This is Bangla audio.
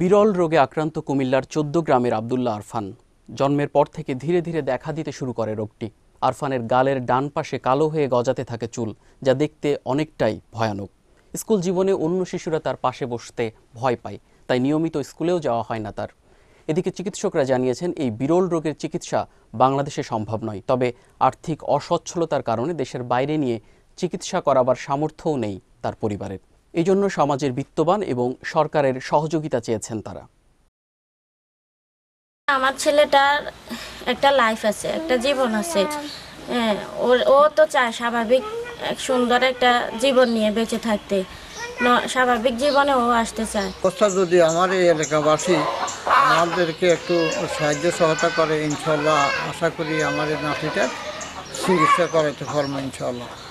বিরল রোগে আক্রান্ত কুমিল্লার চোদ্দ গ্রামের আবদুল্লাহ আরফান জন্মের পর থেকে ধীরে ধীরে দেখা দিতে শুরু করে রোগটি আরফানের গালের ডান পাশে কালো হয়ে গজাতে থাকে চুল যা দেখতে অনেকটাই ভয়ানক স্কুল জীবনে অন্য শিশুরা তার পাশে বসতে ভয় পায় তাই নিয়মিত স্কুলেও যাওয়া হয় না তার এদিকে চিকিৎসকরা জানিয়েছেন এই বিরল রোগের চিকিৎসা বাংলাদেশে সম্ভব নয় তবে আর্থিক অসচ্ছলতার কারণে দেশের বাইরে নিয়ে চিকিৎসা করাবার সামর্থ্যও নেই তার পরিবারের এজন্য সমাজের বিত্তবান এবং সরকারের সহযোগিতা চেয়েছেন তারা আমার ছেলেটার একটা লাইফ আছে একটা জীবন আছে হ্যাঁ, ও তো চায় স্বাভাবিক সুন্দর একটা জীবন নিয়ে বেঁচে থাকতে স্বাভাবিক জীবনে ও আসতে চায় অবস্থা যদি আমার এই এলাকাবাসী আমাদেরকে একটু সাহায্য সহায়তা করে ইনশাল্লাহ আশা করি আমার এই নাতিটার চিকিৎসা করাতে ফর্ম ইনশাল্লাহ